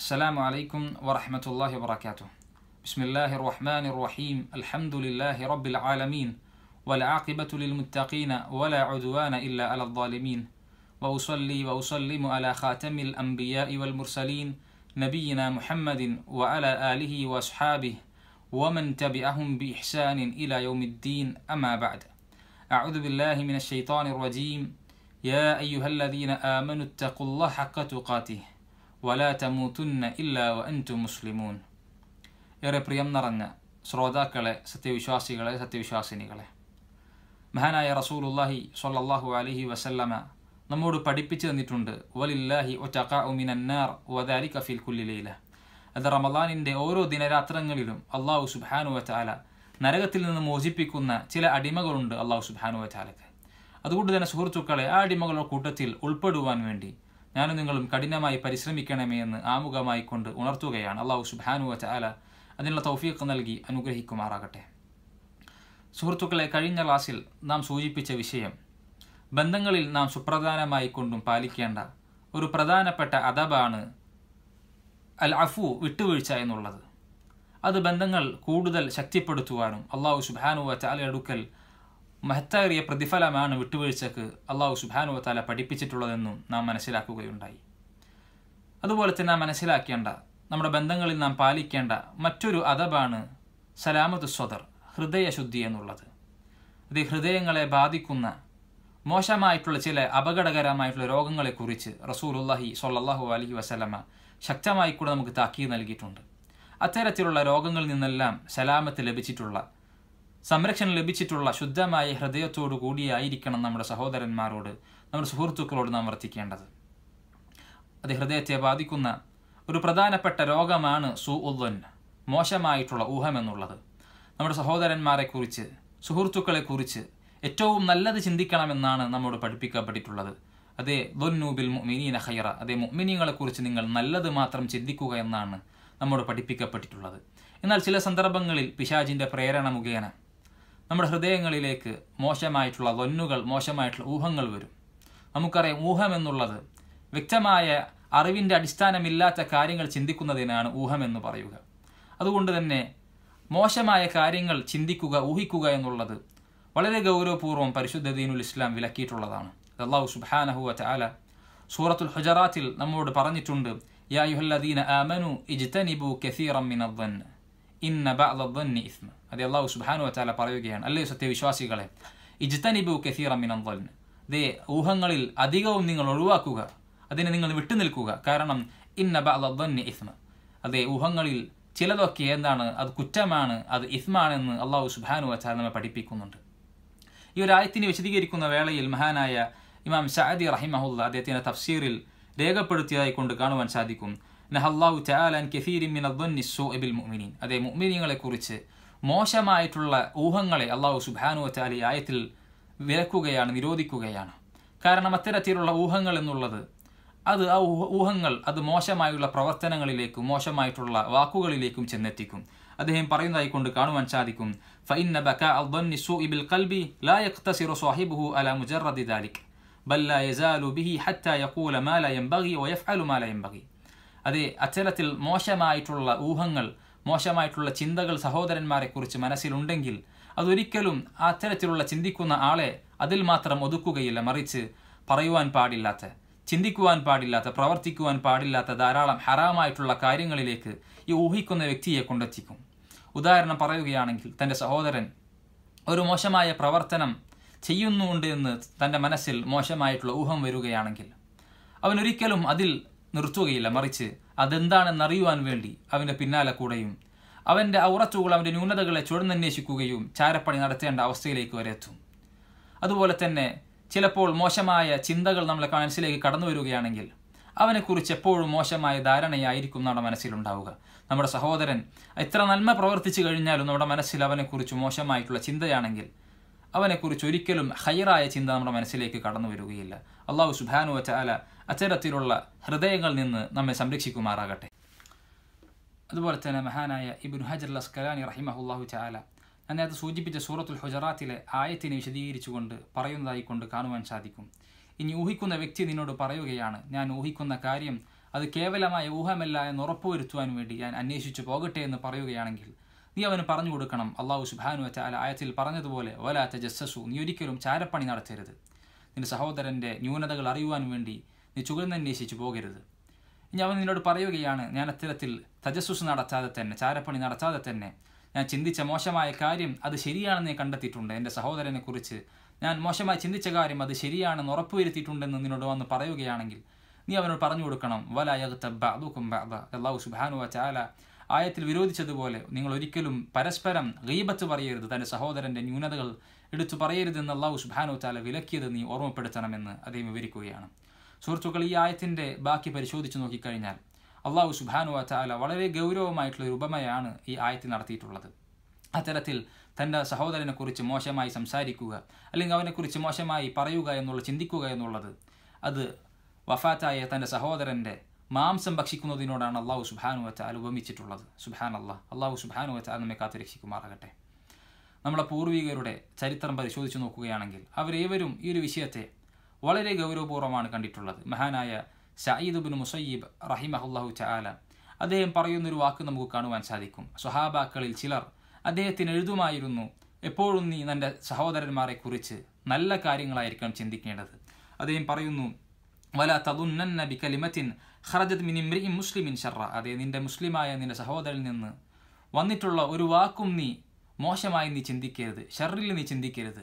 السلام عليكم ورحمة الله وبركاته بسم الله الرحمن الرحيم الحمد لله رب العالمين والعاقبة للمتقين ولا عدوان إلا على الظالمين وأصلي وأسلم على خاتم الأنبياء والمرسلين نبينا محمد وعلى آله وأصحابه ومن تبعهم بإحسان إلى يوم الدين أما بعد أعوذ بالله من الشيطان الرجيم يا أيها الذين آمنوا اتقوا الله حق تقاته വല തമുത്തുന്ന ഇല്ല അൻറ്റു മുസ്ലിമൂൻ ഏറെ പ്രിയം നിറഞ്ഞ ശ്രോതാക്കളെ സത്യവിശ്വാസികളെ സത്യവിശ്വാസിനികളെ മഹാനായ റസൂലുല്ലാഹി സൊല്ലാഹു അലഹി വസല്ലമ നമ്മോട് പഠിപ്പിച്ചു തന്നിട്ടുണ്ട് വലില്ലാഹി ഒറ്റക്ക ഉമിനന്നാർ വദാലി കഫീൽ കുല്ലിലയില അത് റമദാനിൻ്റെ ഓരോ ദിനരാത്രങ്ങളിലും അള്ളാഹു സുബാനു വച്ചാല നരകത്തിൽ നിന്ന് മോചിപ്പിക്കുന്ന ചില അടിമകളുണ്ട് അള്ളാഹു സുബാനു വച്ചാലക്ക് അതുകൊണ്ട് തന്നെ സുഹൃത്തുക്കളെ ആ അടിമകളുടെ കൂട്ടത്തിൽ ഉൾപ്പെടുവാൻ വേണ്ടി ഞാനും നിങ്ങളും കഠിനമായി പരിശ്രമിക്കണമേ എന്ന് ആമുഖമായി കൊണ്ട് ഉണർത്തുകയാണ് അള്ളാഹു സുബാനു ചാല അതിനുള്ള തൗഫീഖ് നൽകി അനുഗ്രഹിക്കുമാറാകട്ടെ സുഹൃത്തുക്കളെ കഴിഞ്ഞ ക്ലാസ്സിൽ നാം സൂചിപ്പിച്ച വിഷയം ബന്ധങ്ങളിൽ നാം സുപ്രധാനമായി കൊണ്ടും പാലിക്കേണ്ട ഒരു പ്രധാനപ്പെട്ട അദബാണ് അൽ അഫു വിട്ടുവീഴ്ച എന്നുള്ളത് അത് ബന്ധങ്ങൾ കൂടുതൽ ശക്തിപ്പെടുത്തുവാനും അള്ളാഹു സുബാനു ചാല അടുക്കൽ മഹത്താറിയ പ്രതിഫലമാണ് വിട്ടുവീഴ്ചക്ക് അള്ളാഹു സുബാനു വത്താല പഠിപ്പിച്ചിട്ടുള്ളതെന്നും നാം മനസ്സിലാക്കുകയുണ്ടായി അതുപോലെ തന്നെ നാം മനസ്സിലാക്കേണ്ട നമ്മുടെ ബന്ധങ്ങളിൽ നാം പാലിക്കേണ്ട മറ്റൊരു അദബാണ് സലാമത്ത് സ്വദർ ഹൃദയശുദ്ധി എന്നുള്ളത് അത് ഹൃദയങ്ങളെ ബാധിക്കുന്ന മോശമായിട്ടുള്ള ചില അപകടകരമായിട്ടുള്ള രോഗങ്ങളെക്കുറിച്ച് റസൂലുല്ലാഹി സൊല്ലാഹു അലഹി വസലമ ശക്തമായി കൂടെ നമുക്ക് താക്കീത് നൽകിയിട്ടുണ്ട് അത്തരത്തിലുള്ള രോഗങ്ങളിൽ നിന്നെല്ലാം സലാമത്ത് ലഭിച്ചിട്ടുള്ള സംരക്ഷണം ലഭിച്ചിട്ടുള്ള ശുദ്ധമായ ഹൃദയത്തോടു കൂടിയായിരിക്കണം നമ്മുടെ സഹോദരന്മാരോട് നമ്മുടെ സുഹൃത്തുക്കളോട് നാം വർത്തിക്കേണ്ടത് അത് ഹൃദയത്തെ ബാധിക്കുന്ന ഒരു പ്രധാനപ്പെട്ട രോഗമാണ് സു ഉദ്വൻ മോശമായിട്ടുള്ള ഊഹമെന്നുള്ളത് നമ്മുടെ സഹോദരന്മാരെക്കുറിച്ച് സുഹൃത്തുക്കളെക്കുറിച്ച് ഏറ്റവും നല്ലത് ചിന്തിക്കണമെന്നാണ് നമ്മോട് പഠിപ്പിക്കപ്പെട്ടിട്ടുള്ളത് അതേ ദൊന്നൂബിൽ മുഅ്മിനീന ഖൈറ അതേ കുറിച്ച് നിങ്ങൾ നല്ലത് മാത്രം ചിന്തിക്കുക എന്നാണ് നമ്മോട് പഠിപ്പിക്കപ്പെട്ടിട്ടുള്ളത് എന്നാൽ ചില സന്ദർഭങ്ങളിൽ പിശാജിൻ്റെ പ്രേരണ മുഖേന നമ്മുടെ ഹൃദയങ്ങളിലേക്ക് മോശമായിട്ടുള്ള തൊന്നുകൾ മോശമായിട്ടുള്ള ഊഹങ്ങൾ വരും നമുക്കറിയാം ഊഹം എന്നുള്ളത് വ്യക്തമായ അറിവിൻ്റെ അടിസ്ഥാനമില്ലാത്ത കാര്യങ്ങൾ ചിന്തിക്കുന്നതിനാണ് ഊഹം എന്ന് പറയുക അതുകൊണ്ട് തന്നെ മോശമായ കാര്യങ്ങൾ ചിന്തിക്കുക ഊഹിക്കുക എന്നുള്ളത് വളരെ ഗൗരവപൂർവ്വം പരിശുദ്ധ ദീനുൽ ഇസ്ലാം വിലക്കിയിട്ടുള്ളതാണ് അള്ളാഹു സുബാനഹു അല സൂറത്തുൽ ഹുജറാത്തിൽ നമ്മോട് പറഞ്ഞിട്ടുണ്ട് യാ യുഹല്ലദീന ആമനു ഇജ്തനിബു കസീറം മിനദ്ദൻ ഇന്ന ബഅദ് ഇസ്മ അതെ അള്ളാഹു സുബാനു വച്ചാല പറയുകയാണ് അല്ലേ സത്യവിശ്വാസികളെ ഇജ്തനിബു കസീറ മിനൻ ദേ ഊഹങ്ങളിൽ അധികവും നിങ്ങൾ ഒഴിവാക്കുക അതിനെ നിങ്ങൾ വിട്ടുനിൽക്കുക കാരണം ഇന്ന ബഅദ് ഇസ്മ അതെ ഊഹങ്ങളിൽ ചിലതൊക്കെ എന്താണ് അത് കുറ്റമാണ് അത് ഇസ്മാണെന്ന് അള്ളാഹു സുബാനു വച്ചാൽ നമ്മെ പഠിപ്പിക്കുന്നുണ്ട് ഈ ഒരു ആയത്തിനെ വിശദീകരിക്കുന്ന വേളയിൽ മഹാനായ ഇമാം ഷാദി റഹിമഹുല്ല അദ്ദേഹത്തിൻ്റെ തഫ്സീറിൽ രേഖപ്പെടുത്തിയതായി കൊണ്ട് കാണുവാൻ സാധിക്കും نهى الله تعالى عن كثير من الظن السوء بالمؤمنين هذا مؤمنين على كورتس موشا ما يتولى أوهن علي الله سبحانه وتعالى آية الوركو غيانا نيروذي كو غيانا كارنا مترة تيرولى أوهن علي نولد أد أوهن علي أد موشا ما يولى پروتنن علي لكم موشا ما يتولى واقو علي لكم چندتكم أدهم برينا يكون دكانو من شادكم فإن بكاء الظن السوء بالقلب لا يقتصر صاحبه على مجرد ذلك بل لا يزال به حتى يقول ما لا ينبغي ويفعل ما لا ينبغي അതെ അച്ചരത്തിൽ മോശമായിട്ടുള്ള ഊഹങ്ങൾ മോശമായിട്ടുള്ള ചിന്തകൾ സഹോദരന്മാരെക്കുറിച്ച് മനസ്സിലുണ്ടെങ്കിൽ അതൊരിക്കലും അത്തരത്തിലുള്ള ചിന്തിക്കുന്ന ആളെ അതിൽ മാത്രം ഒതുക്കുകയില്ല മറിച്ച് പറയുവാൻ പാടില്ലാത്ത ചിന്തിക്കുവാൻ പാടില്ലാത്ത പ്രവർത്തിക്കുവാൻ പാടില്ലാത്ത ധാരാളം ഹറാമായിട്ടുള്ള കാര്യങ്ങളിലേക്ക് ഈ ഊഹിക്കുന്ന വ്യക്തിയെ കൊണ്ടെത്തിക്കും ഉദാഹരണം പറയുകയാണെങ്കിൽ തൻ്റെ സഹോദരൻ ഒരു മോശമായ പ്രവർത്തനം ചെയ്യുന്നുണ്ട് എന്ന് തൻ്റെ മനസ്സിൽ മോശമായിട്ടുള്ള ഊഹം വരികയാണെങ്കിൽ അവനൊരിക്കലും അതിൽ നിർത്തുകയില്ല മറിച്ച് അറിയുവാൻ വേണ്ടി അവൻ്റെ പിന്നാലെ കൂടെയും അവൻ്റെ ഔറച്ചുകൾ അവൻ്റെ ന്യൂനതകളെ ചുഴന്നന്വേഷിക്കുകയും ചാരപ്പണി നടത്തേണ്ട അവസ്ഥയിലേക്ക് വരെ എത്തും അതുപോലെ തന്നെ ചിലപ്പോൾ മോശമായ ചിന്തകൾ നമ്മളെ മനസ്സിലേക്ക് കടന്നു വരികയാണെങ്കിൽ അവനെക്കുറിച്ച് എപ്പോഴും മോശമായ ധാരണയായിരിക്കും നമ്മുടെ മനസ്സിലുണ്ടാവുക നമ്മുടെ സഹോദരൻ എത്ര നന്മ പ്രവർത്തിച്ചു കഴിഞ്ഞാലും നമ്മുടെ മനസ്സിൽ അവനെക്കുറിച്ച് മോശമായിട്ടുള്ള ചിന്തയാണെങ്കിൽ അവനെക്കുറിച്ച് ഒരിക്കലും ഹൈറായ ചിന്ത നമ്മുടെ മനസ്സിലേക്ക് കടന്നു വരികയില്ല അള്ളാഹു സുബാനു വച്ചാല അത്തരത്തിലുള്ള ഹൃദയങ്ങളിൽ നിന്ന് നമ്മെ സംരക്ഷിക്കുമാറാകട്ടെ അതുപോലെ തന്നെ മഹാനായ ഇബിൻ ഹജർ ലസ്കലാനി റഹിമഹുല്ലാഹു ചാല ഞാൻ നേരത്തെ സൂചിപ്പിച്ച സൂറത്തുൽ ഹുജറാത്തിലെ ആയത്തിനെ വിശദീകരിച്ചുകൊണ്ട് പറയുന്നതായി കൊണ്ട് കാണുവാൻ സാധിക്കും ഇനി ഊഹിക്കുന്ന വ്യക്തി നിന്നോട് പറയുകയാണ് ഞാൻ ഊഹിക്കുന്ന കാര്യം അത് കേവലമായ ഊഹമല്ല എന്ന് ഉറപ്പുവരുത്തുവാൻ വേണ്ടി ഞാൻ അന്വേഷിച്ചു പോകട്ടെ എന്ന് പറയുകയാണെങ്കിൽ നീ അവന് പറഞ്ഞു കൊടുക്കണം അള്ളാഹു സുബാനു വെച്ച അല ആയത്തിൽ പറഞ്ഞതുപോലെ ഓലാത്ത ജസ്സസു നീ ഒരിക്കലും ചാരപ്പണി നടത്തരുത് നിന്റെ സഹോദരൻ്റെ ന്യൂനതകൾ അറിയുവാൻ വേണ്ടി നീ അന്വേഷിച്ചു പോകരുത് ഇനി അവൻ നിന്നോട് പറയുകയാണ് ഞാൻ അത്തരത്തിൽ തജസ്സുസ് നടത്താതെ തന്നെ ചാരപ്പണി നടത്താതെ തന്നെ ഞാൻ ചിന്തിച്ച മോശമായ കാര്യം അത് ശരിയാണെന്ന് ഞാൻ കണ്ടെത്തിയിട്ടുണ്ട് എൻ്റെ കുറിച്ച് ഞാൻ മോശമായി ചിന്തിച്ച കാര്യം അത് ശരിയാണെന്ന് ഉറപ്പുവരുത്തിയിട്ടുണ്ടെന്ന് നിന്നോട് വന്ന് പറയുകയാണെങ്കിൽ നീ അവനോട് പറഞ്ഞു കൊടുക്കണം അല്ലാഹു സുബാനു ചാല ആയത്തിൽ വിരോധിച്ചതുപോലെ നിങ്ങൾ ഒരിക്കലും പരസ്പരം ഗീബത്ത് പറയരുത് തൻ്റെ സഹോദരൻ്റെ ന്യൂനതകൾ എടുത്തു പറയരുതെന്ന് അള്ളാഹു സുബാനു ചാല വിലക്കിയത് നീ ഓർമ്മപ്പെടുത്തണമെന്ന് അദ്ദേഹം വിവരിക്കുകയാണ് സുഹൃത്തുക്കൾ ഈ ആയത്തിൻ്റെ ബാക്കി പരിശോധിച്ച് നോക്കിക്കഴിഞ്ഞാൽ അള്ളാഹു സുബാനു വാല വളരെ ഗൗരവമായിട്ടുള്ള ഒരു ഉപമയാണ് ഈ ആയത്തിൽ നടത്തിയിട്ടുള്ളത് അത്തരത്തിൽ തൻ്റെ സഹോദരനെക്കുറിച്ച് മോശമായി സംസാരിക്കുക അല്ലെങ്കിൽ അവനെക്കുറിച്ച് മോശമായി പറയുക എന്നുള്ള ചിന്തിക്കുക എന്നുള്ളത് അത് വഫാത്തായ തൻ്റെ സഹോദരൻ്റെ മാംസം ഭക്ഷിക്കുന്നതിനോടാണ് അള്ളാഹു സുബാനു വച്ചാൽ ഉപമിച്ചിട്ടുള്ളത് സുബാൻ അള്ളാ അള്ളാഹു സുബാനു വച്ചാൽ നമ്മെ കാത്തു രക്ഷിക്കുമാറാകട്ടെ നമ്മുടെ പൂർവികരുടെ ചരിത്രം പരിശോധിച്ച് നോക്കുകയാണെങ്കിൽ അവരേവരും ഈ ഒരു വിഷയത്തെ വളരെ ഗൗരവപൂർവ്വമാണ് കണ്ടിട്ടുള്ളത് മഹാനായ സയ്യിദ് ബിൻ മുസയ്യിബ് റഹിമഹുല്ലാഹു ചാല അദ്ദേഹം പറയുന്നൊരു വാക്ക് നമുക്ക് കാണുവാൻ സാധിക്കും സ്വഹാബാക്കളിൽ ചിലർ അദ്ദേഹത്തിന് എഴുതുമായിരുന്നു എപ്പോഴും നീ നിൻ്റെ സഹോദരന്മാരെ കുറിച്ച് നല്ല കാര്യങ്ങളായിരിക്കണം ചിന്തിക്കേണ്ടത് അദ്ദേഹം പറയുന്നു വല തതുന്നന്ന ബി കലിമത്തിൻ ഖറജത് മിൻ ഇമ്രി മുസ്ലിമിൻ ഷറ അതെ നിന്റെ മുസ്ലിമായ നിന്റെ സഹോദരനിൽ നിന്ന് വന്നിട്ടുള്ള ഒരു വാക്കും നീ മോശമായി നീ ചിന്തിക്കരുത് ഷറിൽ നീ ചിന്തിക്കരുത്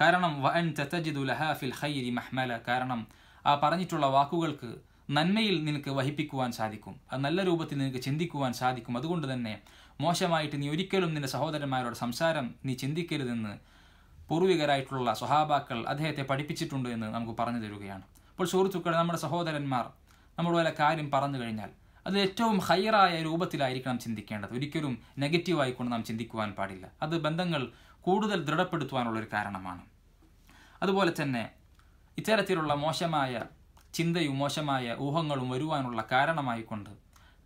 കാരണം വൻ ചത്തജിദു ലഹാഫിൽ ഖൈരി മഹ്മല കാരണം ആ പറഞ്ഞിട്ടുള്ള വാക്കുകൾക്ക് നന്മയിൽ നിനക്ക് വഹിപ്പിക്കുവാൻ സാധിക്കും അത് നല്ല രൂപത്തിൽ നിനക്ക് ചിന്തിക്കുവാൻ സാധിക്കും അതുകൊണ്ട് തന്നെ മോശമായിട്ട് നീ ഒരിക്കലും നിന്റെ സഹോദരന്മാരോട് സംസാരം നീ ചിന്തിക്കരുതെന്ന് പൂർവികരായിട്ടുള്ള സ്വഹാബാക്കൾ അദ്ദേഹത്തെ പഠിപ്പിച്ചിട്ടുണ്ട് എന്ന് നമുക്ക് പറഞ്ഞു തരികയാണ് അപ്പോൾ സുഹൃത്തുക്കൾ നമ്മുടെ സഹോദരന്മാർ നമ്മുടെ വല്ല കാര്യം പറഞ്ഞു കഴിഞ്ഞാൽ അത് ഏറ്റവും ഹയറായ രൂപത്തിലായിരിക്കണം ചിന്തിക്കേണ്ടത് ഒരിക്കലും നെഗറ്റീവായിക്കൊണ്ട് നാം ചിന്തിക്കുവാൻ പാടില്ല അത് ബന്ധങ്ങൾ കൂടുതൽ ഒരു കാരണമാണ് അതുപോലെ തന്നെ ഇത്തരത്തിലുള്ള മോശമായ ചിന്തയും മോശമായ ഊഹങ്ങളും വരുവാനുള്ള കാരണമായിക്കൊണ്ട്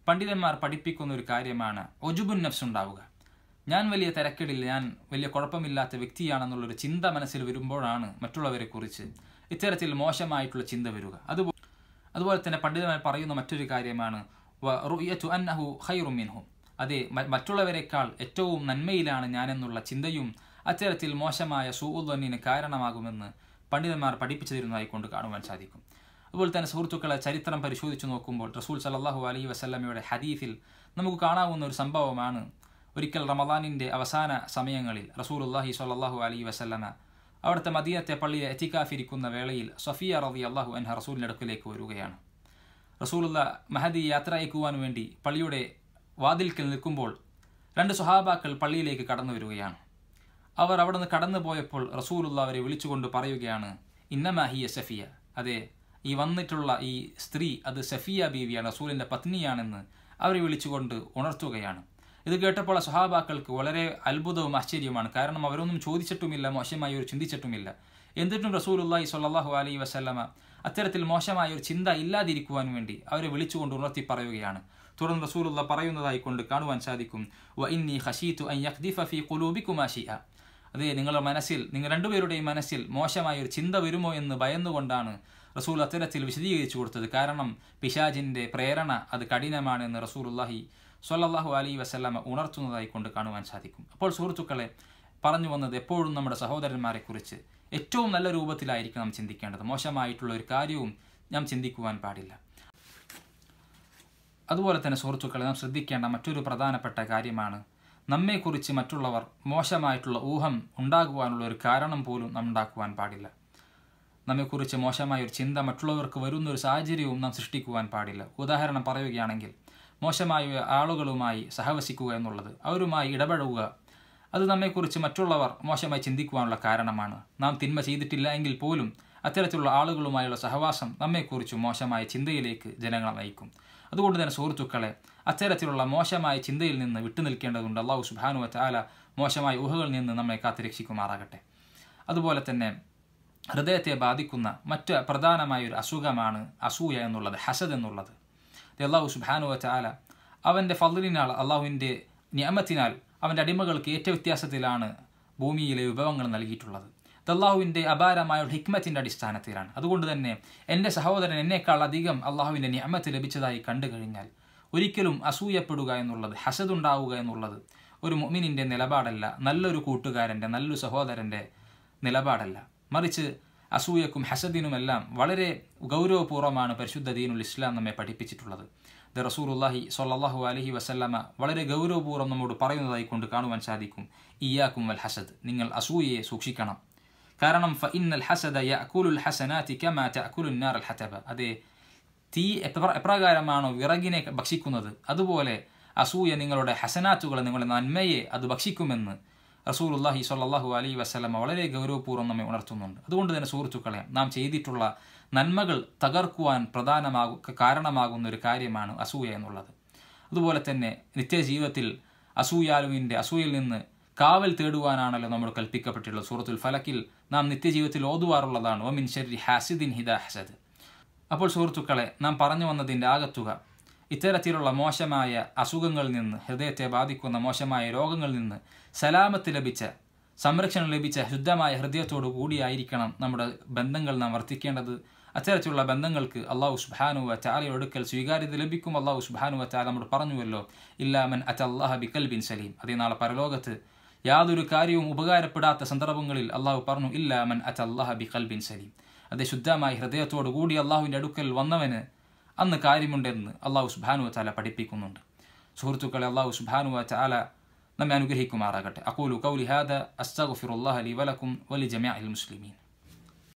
പണ്ഡിതന്മാർ പഠിപ്പിക്കുന്ന ഒരു കാര്യമാണ് ഒജുബുൻ നഫ്സ് ഉണ്ടാവുക ഞാൻ വലിയ തിരക്കിടില്ല ഞാൻ വലിയ കുഴപ്പമില്ലാത്ത വ്യക്തിയാണെന്നുള്ളൊരു ചിന്ത മനസ്സിൽ വരുമ്പോഴാണ് മറ്റുള്ളവരെ കുറിച്ച് ഇത്തരത്തിൽ മോശമായിട്ടുള്ള ചിന്ത വരിക അതുപോലെ അതുപോലെ തന്നെ പണ്ഡിതന്മാർ പറയുന്ന മറ്റൊരു കാര്യമാണ് അന്നഹു ഖൈറുമിൻഹു അതെ മറ്റുള്ളവരെക്കാൾ ഏറ്റവും നന്മയിലാണ് ഞാനെന്നുള്ള ചിന്തയും അത്തരത്തിൽ മോശമായ സൂഉദ്വന്നിന് കാരണമാകുമെന്ന് പണ്ഡിതന്മാർ പഠിപ്പിച്ചതിരുന്നതായി കൊണ്ട് കാണുവാൻ സാധിക്കും അതുപോലെ തന്നെ സുഹൃത്തുക്കളെ ചരിത്രം പരിശോധിച്ച് നോക്കുമ്പോൾ റസൂൽ സലാഹു അലൈ വസ്ല്ലമയുടെ ഹദീഫിൽ നമുക്ക് കാണാവുന്ന ഒരു സംഭവമാണ് ഒരിക്കൽ റമദാനിൻ്റെ അവസാന സമയങ്ങളിൽ റസൂൽ അള്ളാഹി സലാഹു അലൈ വസ്ല്ലമ അവിടുത്തെ മദീനത്തെ പള്ളിയെ എത്തിക്കാഫിരിക്കുന്ന വേളയിൽ സഫിയ റബി അള്ളാഹു അൻഹ റസൂലിൻ്റെ അടുക്കിലേക്ക് വരികയാണ് റസൂലുള്ള മഹദി യാത്ര അയക്കുവാൻ വേണ്ടി പള്ളിയുടെ വാതിൽക്കൽ നിൽക്കുമ്പോൾ രണ്ട് സുഹാബാക്കൾ പള്ളിയിലേക്ക് കടന്നു വരികയാണ് അവർ നിന്ന് കടന്നു പോയപ്പോൾ റസൂലുള്ള അവരെ വിളിച്ചുകൊണ്ട് പറയുകയാണ് ഇന്നമാഹിയ സഫിയ അതെ ഈ വന്നിട്ടുള്ള ഈ സ്ത്രീ അത് സഫിയ ബീവിയാണ് റസൂലിൻ്റെ പത്നിയാണെന്ന് അവരെ വിളിച്ചുകൊണ്ട് ഉണർത്തുകയാണ് ഇത് കേട്ടപ്പോൾ സഹാബാക്കൾക്ക് വളരെ അത്ഭുതവും ആശ്ചര്യവുമാണ് കാരണം അവരൊന്നും ചോദിച്ചിട്ടുമില്ല മോശമായി ഒരു ചിന്തിച്ചിട്ടുമില്ല എന്നിട്ടും റസൂലുല്ലായി സല്ലാഹു അലൈ വസല്ലമ അത്തരത്തിൽ മോശമായ ഒരു ചിന്ത ഇല്ലാതിരിക്കുവാൻ വേണ്ടി അവരെ വിളിച്ചുകൊണ്ട് ഉണർത്തി പറയുകയാണ് തുടർന്ന് റസൂലുള്ള പറയുന്നതായി കൊണ്ട് കാണുവാൻ സാധിക്കും വ ഇന്നി ഹഷീത്തു അൻ യഖ്ദിഫ ഫീ അതെ നിങ്ങളുടെ മനസ്സിൽ നിങ്ങൾ രണ്ടുപേരുടെയും മനസ്സിൽ മോശമായ ഒരു ചിന്ത വരുമോ എന്ന് ഭയന്നുകൊണ്ടാണ് റസൂൽ അത്തരത്തിൽ വിശദീകരിച്ചു കൊടുത്തത് കാരണം പിശാജിൻ്റെ പ്രേരണ അത് കഠിനമാണ് എന്ന് റസൂൽ അള്ളാഹി സൊല്ലാഹു അലി വസ്ലാമ ഉണർത്തുന്നതായി കൊണ്ട് കാണുവാൻ സാധിക്കും അപ്പോൾ സുഹൃത്തുക്കളെ പറഞ്ഞു വന്നത് എപ്പോഴും നമ്മുടെ സഹോദരന്മാരെക്കുറിച്ച് ഏറ്റവും നല്ല രൂപത്തിലായിരിക്കും നാം ചിന്തിക്കേണ്ടത് മോശമായിട്ടുള്ള ഒരു കാര്യവും നാം ചിന്തിക്കുവാൻ പാടില്ല അതുപോലെ തന്നെ സുഹൃത്തുക്കളെ നാം ശ്രദ്ധിക്കേണ്ട മറ്റൊരു പ്രധാനപ്പെട്ട കാര്യമാണ് നമ്മെക്കുറിച്ച് മറ്റുള്ളവർ മോശമായിട്ടുള്ള ഊഹം ഉണ്ടാകുവാനുള്ള ഒരു കാരണം പോലും നാം ഉണ്ടാക്കുവാൻ പാടില്ല നമ്മെക്കുറിച്ച് മോശമായ ഒരു ചിന്ത മറ്റുള്ളവർക്ക് വരുന്ന ഒരു സാഹചര്യവും നാം സൃഷ്ടിക്കുവാൻ പാടില്ല ഉദാഹരണം പറയുകയാണെങ്കിൽ മോശമായ ആളുകളുമായി സഹവസിക്കുക എന്നുള്ളത് അവരുമായി ഇടപഴകുക അത് നമ്മെക്കുറിച്ച് മറ്റുള്ളവർ മോശമായി ചിന്തിക്കുവാനുള്ള കാരണമാണ് നാം തിന്മ ചെയ്തിട്ടില്ല എങ്കിൽ പോലും അത്തരത്തിലുള്ള ആളുകളുമായുള്ള സഹവാസം നമ്മെക്കുറിച്ച് മോശമായ ചിന്തയിലേക്ക് ജനങ്ങളെ നയിക്കും അതുകൊണ്ട് തന്നെ സുഹൃത്തുക്കളെ അത്തരത്തിലുള്ള മോശമായ ചിന്തയിൽ നിന്ന് വിട്ടുനിൽക്കേണ്ടതുണ്ട് അള്ളാഹു സുബാനു വച്ചാല മോശമായ ഊഹകളിൽ നിന്ന് നമ്മെ കാത്തുരക്ഷിക്കുമാറാകട്ടെ അതുപോലെ തന്നെ ഹൃദയത്തെ ബാധിക്കുന്ന മറ്റ് പ്രധാനമായ ഒരു അസുഖമാണ് അസൂയ എന്നുള്ളത് ഹസദ് എന്നുള്ളത് അള്ളാഹു സുബാനു വച്ചാല അവൻ്റെ ഫലിനാൽ അള്ളാഹുവിൻ്റെ നിയമത്തിനാൽ അവൻ്റെ അടിമകൾക്ക് ഏറ്റ വ്യത്യാസത്തിലാണ് ഭൂമിയിലെ വിഭവങ്ങൾ നൽകിയിട്ടുള്ളത് അള്ളാഹുവിൻ്റെ അപാരമായ ഒരു ഹിക്മത്തിൻ്റെ അടിസ്ഥാനത്തിലാണ് അതുകൊണ്ട് തന്നെ എൻ്റെ സഹോദരൻ എന്നേക്കാൾ അധികം അള്ളാഹുവിൻ്റെ നിയമത്ത് ലഭിച്ചതായി കണ്ടു കഴിഞ്ഞാൽ ഒരിക്കലും അസൂയപ്പെടുക എന്നുള്ളത് ഹസദുണ്ടാവുക എന്നുള്ളത് ഒരു മൊമിനിൻ്റെ നിലപാടല്ല നല്ലൊരു കൂട്ടുകാരൻ്റെ നല്ലൊരു സഹോദരൻ്റെ നിലപാടല്ല മറിച്ച് അസൂയക്കും ഹസദിനുമെല്ലാം വളരെ ഗൗരവപൂർവ്വമാണ് പരിശുദ്ധ ദീനുൽ ഇസ്ലാം നമ്മെ പഠിപ്പിച്ചിട്ടുള്ളത് ദ ഉള്ളാഹി സൊല്ലാഹു അലഹി വസല്ലമ വളരെ ഗൗരവപൂർവ്വം നമ്മോട് പറയുന്നതായിക്കൊണ്ട് കൊണ്ട് കാണുവാൻ സാധിക്കും ഇയാക്കും വൽ ഹസദ് നിങ്ങൾ അസൂയയെ സൂക്ഷിക്കണം കാരണം ഫ ഇന്നൽ ഹസദ യഅക്കുലുൽ ഹസനാത്തി കമാ തഅക്കുലുൻ നാർ അൽ ഹതബ അതെ തീ എപ്രകാരമാണോ വിറകിനെ ഭക്ഷിക്കുന്നത് അതുപോലെ അസൂയ നിങ്ങളുടെ ഹസനാത്തുകളെ നിങ്ങളുടെ നന്മയെ അത് ഭക്ഷിക്കുമെന്ന് റസൂലുല്ലാഹി സാഹു അലൈ വസ്ലമ വളരെ ഗൗരവപൂർവ്വം നമ്മെ ഉണർത്തുന്നുണ്ട് അതുകൊണ്ട് തന്നെ സുഹൃത്തുക്കളെ നാം ചെയ്തിട്ടുള്ള നന്മകൾ തകർക്കുവാൻ പ്രധാനമാകു കാരണമാകുന്ന ഒരു കാര്യമാണ് അസൂയ എന്നുള്ളത് അതുപോലെ തന്നെ നിത്യജീവിതത്തിൽ അസൂയാലുവിൻ്റെ അസൂയയിൽ നിന്ന് കാവൽ തേടുവാനാണല്ലോ നമ്മൾ കൽപ്പിക്കപ്പെട്ടിട്ടുള്ളത് സൂറത്തുൽ ഫലക്കിൽ നാം നിത്യജീവിതത്തിൽ ഓതുവാറുള്ളതാണ് ഒമിൻ ഷെരി ഹാസിദിൻ ഹിദ ഹസദ് അപ്പോൾ സുഹൃത്തുക്കളെ നാം പറഞ്ഞു വന്നതിൻ്റെ ആകത്തുക ഇത്തരത്തിലുള്ള മോശമായ അസുഖങ്ങളിൽ നിന്ന് ഹൃദയത്തെ ബാധിക്കുന്ന മോശമായ രോഗങ്ങളിൽ നിന്ന് സലാമത്ത് ലഭിച്ച സംരക്ഷണം ലഭിച്ച ശുദ്ധമായ ഹൃദയത്തോടു കൂടിയായിരിക്കണം നമ്മുടെ ബന്ധങ്ങൾ നാം വർദ്ധിക്കേണ്ടത് അത്തരത്തിലുള്ള ബന്ധങ്ങൾക്ക് അള്ളാഹു സുബാനു വച്ചാലയുടെ ഒടുക്കൽ സ്വീകാര്യത ലഭിക്കും അള്ളാഹു സുബാനു വച്ചാല നമ്മൾ പറഞ്ഞുവല്ലോ ഇല്ലാമൻ അച്ച അള്ളാഹ ബിക്കൽ ബിൻ സലീം അതേ നാളെ പരലോകത്ത് യാതൊരു കാര്യവും ഉപകാരപ്പെടാത്ത സന്ദർഭങ്ങളിൽ അള്ളാഹു പറഞ്ഞു ഇല്ല മൻ അറ്റ് അള്ളാഹ ബി കൽബിൻ സലീം അതേ ശുദ്ധമായി ഹൃദയത്തോടു കൂടി അള്ളാഹുവിൻ്റെ അടുക്കൽ വന്നവന് അന്ന് കാര്യമുണ്ടെന്ന് അള്ളാഹു സുബാനു ചാല പഠിപ്പിക്കുന്നുണ്ട് സുഹൃത്തുക്കളെ അള്ളാഹു സുബാനു ചാല നമ്മെ അനുഗ്രഹിക്കുമാറാകട്ടെ അക്കോലു കൗലി ഹാദ അസ്തഗുഫിറുല്ലാഹ് അലി വലക്കും വലി അൽ മുസ്ലിമീൻ